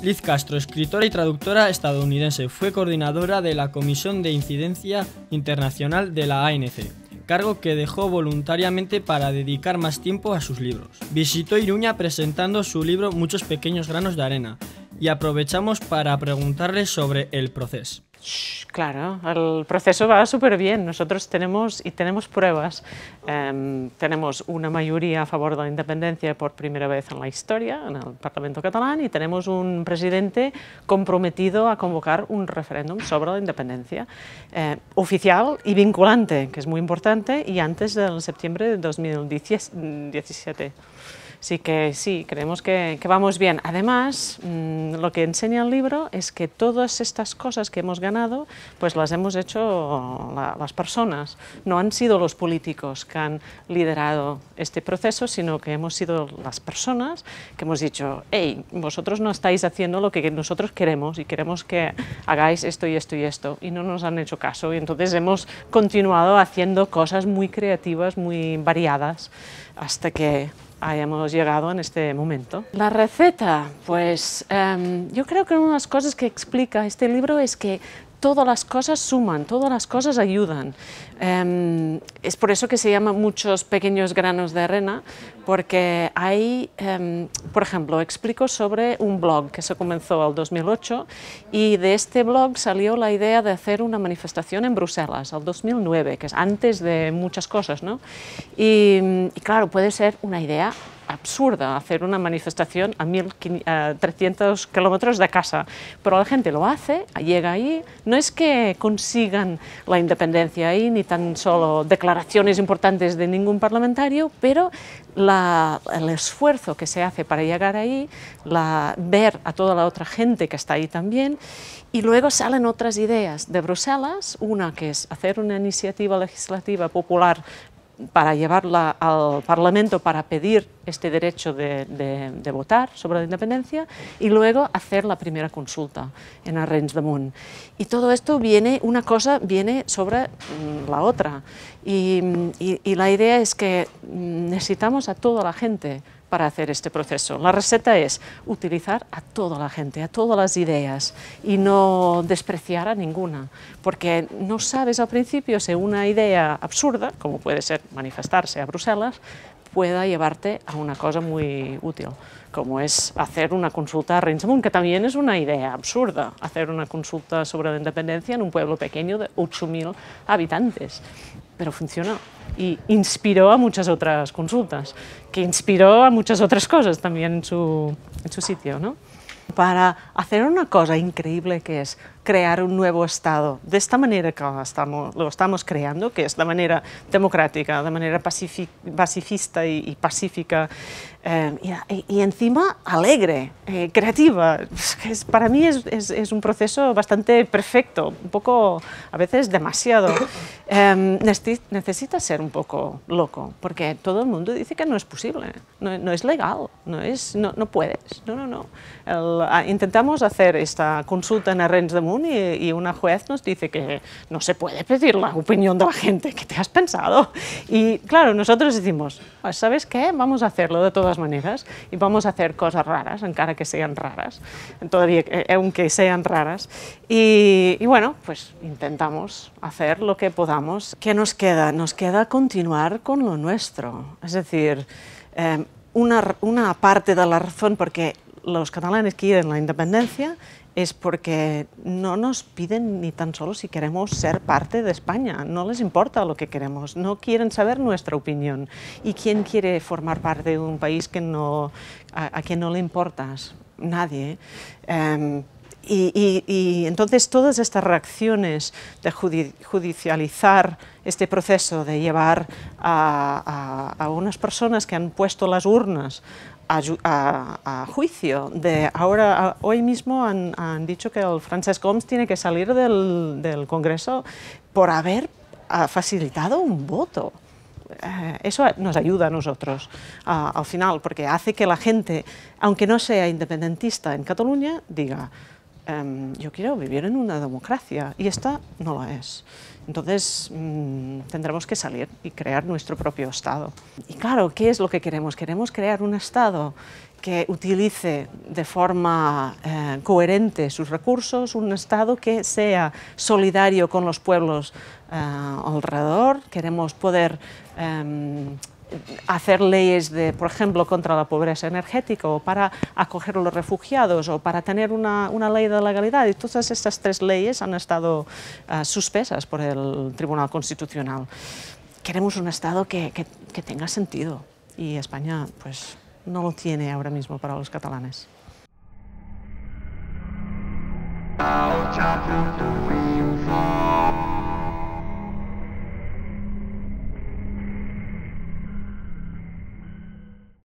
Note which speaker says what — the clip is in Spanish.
Speaker 1: Liz Castro, escritora y traductora estadounidense, fue coordinadora de la Comisión de Incidencia Internacional de la ANC, cargo que dejó voluntariamente para dedicar más tiempo a sus libros. Visitó Iruña presentando su libro Muchos pequeños granos de arena, y aprovechamos para preguntarles sobre el proceso. Claro, el proceso va súper bien. Nosotros tenemos y tenemos pruebas. Em, tenemos una mayoría a favor de la independencia por primera vez en la historia en el Parlamento catalán y tenemos un presidente comprometido a convocar un referéndum sobre la independencia eh, oficial y vinculante, que es muy importante, y antes del septiembre de 2017. Así que sí, creemos que, vamos bien. Además, mm, lo que enseña el libro es que todas estas cosas que hemos ganado, pues las hemos hecho las personas. No han sido los políticos que han liderado este proceso, sino que hemos sido las personas que hemos dicho, hey, vosotros no estáis haciendo lo que nosotros queremos y queremos que hagáis esto y esto y esto. Y no nos han hecho caso. Y entonces hemos continuado haciendo cosas muy creativas, muy variadas, hasta que hayamos llegado en este momento. La receta, pues em, yo creo que una de las cosas que explica este libro es que todas las cosas suman, todas las cosas ayudan. Em, es por eso que se llama muchos pequeños granos de arena, porque hay, em, por ejemplo, explico sobre un blog que se comenzó al 2008 y de este blog salió la idea de hacer una manifestación en Bruselas al 2009, que es antes de muchas cosas, ¿no? y, y claro, puede ser una idea absurda hacer una manifestación a 1.300 kilómetros de casa, pero la gente lo hace, llega ahí, no es que consigan la independencia ahí, ni tan solo declaraciones importantes de ningún parlamentario, pero el esfuerzo que se hace para llegar ahí, la, ver a toda la otra gente que está ahí también, y luego salen otras ideas de Bruselas, una que es hacer una iniciativa legislativa popular para llevarla al Parlamento para pedir este derecho de, votar sobre la independencia y luego hacer la primera consulta en Arrens de Munt. Y todo esto viene, una cosa viene sobre mm, la otra. Mm, y, y la idea es que mm, necesitamos a toda la gente para hacer este proceso. La receta es utilizar a toda la gente, a todas las ideas y no despreciar a ninguna, porque no sabes al principio si una idea absurda, como puede ser manifestarse a Bruselas, pueda llevarte a una cosa muy útil, como es hacer una consulta a Rinsamund, que también es una idea absurda, hacer una consulta sobre la independencia en un pueblo pequeño de 8.000 habitantes, pero funciona y inspiró a muchas otras consultas, que inspiró a muchas otras cosas también en su, sitio. ¿no? Para hacer una cosa increíble que es crear un nuevo Estado. De esta manera que lo estamos, lo estamos creando, que es de manera democrática, de manera pacifista y, pacífica, eh, y, encima alegre, eh, creativa. para mí es, un proceso bastante perfecto, un poco, a veces demasiado. Em, Necesitas necesita ser un poco loco, porque todo el mundo dice que no es posible, no, es legal, no, es, no, no puedes, no, no, no. Ah, intentamos hacer esta consulta en Arrens de Mundo y, y, una juez nos dice que no se puede pedir la opinión de la gente, ¿qué te has pensado? Y claro, nosotros decimos, pues, ¿sabes qué? Vamos a hacerlo de todas maneras y vamos a hacer cosas raras, encara que sean raras, todavía, eh, aunque sean raras. Y, bueno, pues intentamos hacer lo que podamos. ¿Qué nos queda? Nos queda continuar con lo nuestro, es decir, eh, una, una parte de la razón porque los catalanes quieren la independencia es porque no nos piden ni tan solo si queremos ser parte de España, no les importa lo que queremos, no quieren saber nuestra opinión. ¿Y quién quiere formar parte de un país no, a, quien no le importas? Nadie. Em, y, entonces todas estas reacciones de judicializar este proceso, de llevar a, unas personas que han puesto las urnas a, juicio, de ahora, hoy mismo han, dicho que el Francesc Gomes tiene que salir del, del Congreso por haber ah, facilitado un voto eh, eso nos ayuda a nosotros ah, al final, porque hace que la gente, aunque no sea independentista en Cataluña, diga, Em, yo quiero vivir en una democracia y esta no lo es. Entonces mm, tendremos que salir y crear nuestro propio Estado. Y claro, ¿qué es lo que queremos? Queremos crear un Estado que utilice de forma eh, coherente sus recursos, un Estado que sea solidario con los pueblos eh, alrededor. Queremos poder em, hacer leyes, de, por ejemplo, contra la pobreza energética o para acoger a los refugiados o para tener una, ley de legalidad. Y todas estas tres leyes han estado eh, suspesas por el Tribunal Constitucional. Queremos un Estado que, que tenga sentido y España pues, no lo tiene ahora mismo para los catalanes.